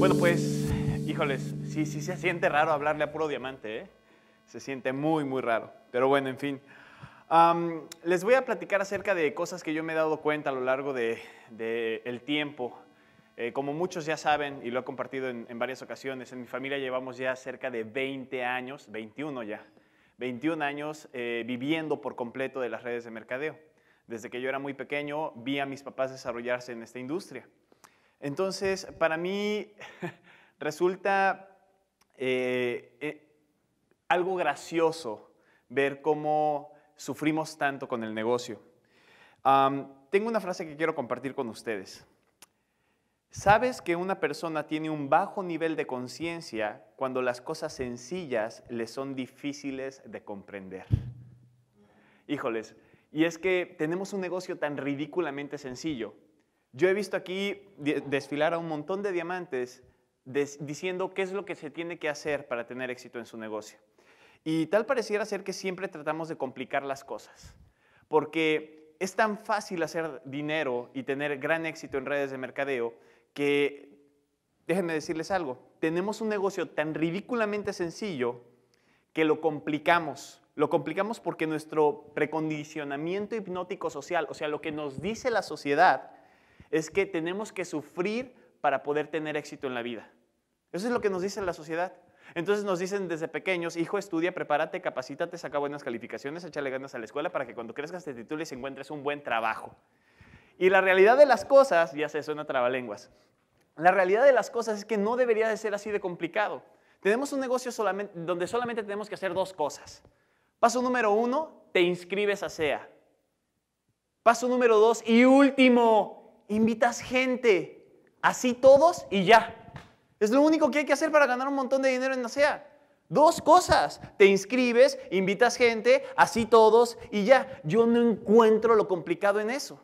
Bueno, pues, híjoles, sí, se siente raro hablarle a puro diamante, ¿eh? Se siente muy, muy raro. Pero bueno, en fin. les voy a platicar acerca de cosas que yo me he dado cuenta a lo largo del de, el tiempo. Eh, como muchos ya saben, y lo he compartido en, varias ocasiones, en mi familia llevamos ya cerca de 20 años, 21 ya, 21 años eh, viviendo por completo de las redes de mercadeo. Desde que yo era muy pequeño vi a mis papás desarrollarse en esta industria. Entonces, para mí resulta eh, eh, algo gracioso ver cómo sufrimos tanto con el negocio. tengo una frase que quiero compartir con ustedes. ¿Sabes que una persona tiene un bajo nivel de conciencia cuando las cosas sencillas le son difíciles de comprender? Híjoles, y es que tenemos un negocio tan ridículamente sencillo yo he visto aquí desfilar a un montón de diamantes diciendo qué es lo que se tiene que hacer para tener éxito en su negocio. Y tal pareciera ser que siempre tratamos de complicar las cosas, porque es tan fácil hacer dinero y tener gran éxito en redes de mercadeo que, déjenme decirles algo, tenemos un negocio tan ridículamente sencillo que lo complicamos. Lo complicamos porque nuestro precondicionamiento hipnótico social, o sea, lo que nos dice la sociedad, es que tenemos que sufrir para poder tener éxito en la vida. Eso es lo que nos dice la sociedad. Entonces nos dicen desde pequeños, hijo, estudia, prepárate, capacítate, saca buenas calificaciones, échale ganas a la escuela para que cuando crezcas te titules y encuentres un buen trabajo. Y la realidad de las cosas, ya se suena trabalenguas, la realidad de las cosas es que no debería de ser así de complicado. Tenemos un negocio donde solamente tenemos que hacer dos cosas. Paso número uno, te inscribes a SEA. Paso número dos y último, invitas gente, así todos y ya. Es lo único que hay que hacer para ganar un montón de dinero en sea Dos cosas, te inscribes, invitas gente, así todos y ya. Yo no encuentro lo complicado en eso.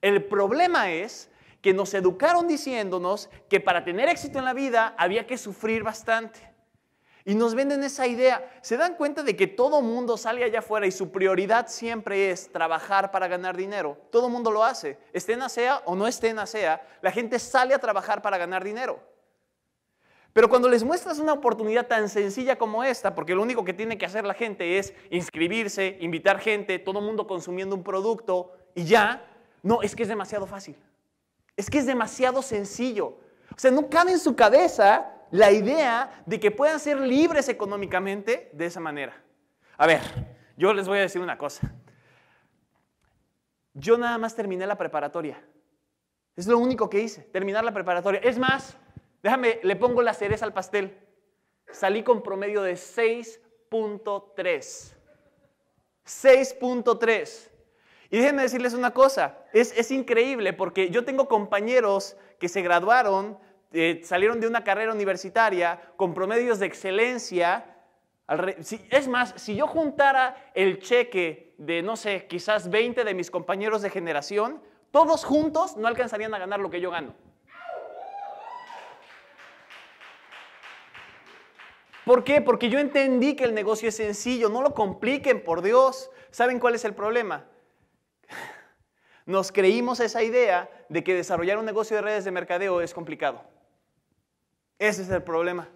El problema es que nos educaron diciéndonos que para tener éxito en la vida había que sufrir bastante. Y nos venden esa idea. ¿Se dan cuenta de que todo mundo sale allá afuera y su prioridad siempre es trabajar para ganar dinero? Todo mundo lo hace. Esté en ASEA o no esté en ASEA, la gente sale a trabajar para ganar dinero. Pero cuando les muestras una oportunidad tan sencilla como esta, porque lo único que tiene que hacer la gente es inscribirse, invitar gente, todo mundo consumiendo un producto y ya, no, es que es demasiado fácil. Es que es demasiado sencillo. O sea, no cabe en su cabeza la idea de que puedan ser libres económicamente de esa manera. A ver, yo les voy a decir una cosa. Yo nada más terminé la preparatoria. Es lo único que hice, terminar la preparatoria. Es más, déjame, le pongo la cereza al pastel. Salí con promedio de 6.3. 6.3. Y déjenme decirles una cosa, es, es increíble porque yo tengo compañeros que se graduaron eh, salieron de una carrera universitaria con promedios de excelencia. Es más, si yo juntara el cheque de, no sé, quizás 20 de mis compañeros de generación, todos juntos no alcanzarían a ganar lo que yo gano. ¿Por qué? Porque yo entendí que el negocio es sencillo, no lo compliquen, por Dios. ¿Saben cuál es el problema? Nos creímos esa idea de que desarrollar un negocio de redes de mercadeo es complicado. Ese es el problema.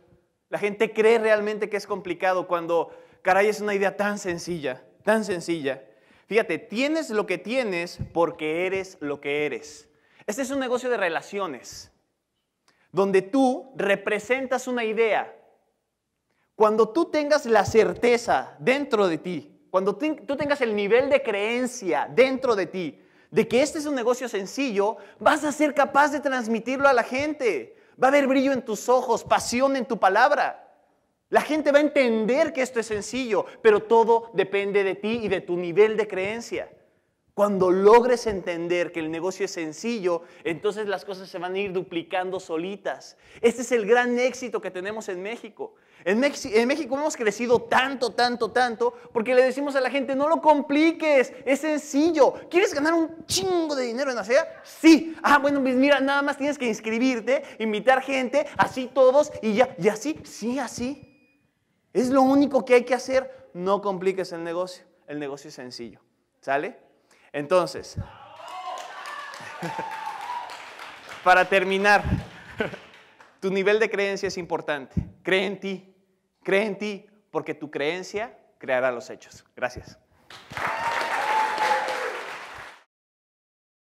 La gente cree realmente que es complicado cuando, caray, es una idea tan sencilla, tan sencilla. Fíjate, tienes lo que tienes porque eres lo que eres. Este es un negocio de relaciones, donde tú representas una idea. Cuando tú tengas la certeza dentro de ti, cuando tú tengas el nivel de creencia dentro de ti, de que este es un negocio sencillo, vas a ser capaz de transmitirlo a la gente. Va a haber brillo en tus ojos, pasión en tu palabra. La gente va a entender que esto es sencillo, pero todo depende de ti y de tu nivel de creencia. Cuando logres entender que el negocio es sencillo, entonces las cosas se van a ir duplicando solitas. Este es el gran éxito que tenemos en México. En, México hemos crecido tanto, tanto, tanto, porque le decimos a la gente, no lo compliques, es sencillo. ¿Quieres ganar un chingo de dinero en ASEA? Sí. Ah, bueno, pues mira, nada más tienes que inscribirte, invitar gente, así todos, y ya, y así, sí, así. Es lo único que hay que hacer, no compliques el negocio. El negocio es sencillo, ¿sale? Entonces, para terminar, tu nivel de creencia es importante. Cree en ti, cree en ti, porque tu creencia creará los hechos. Gracias.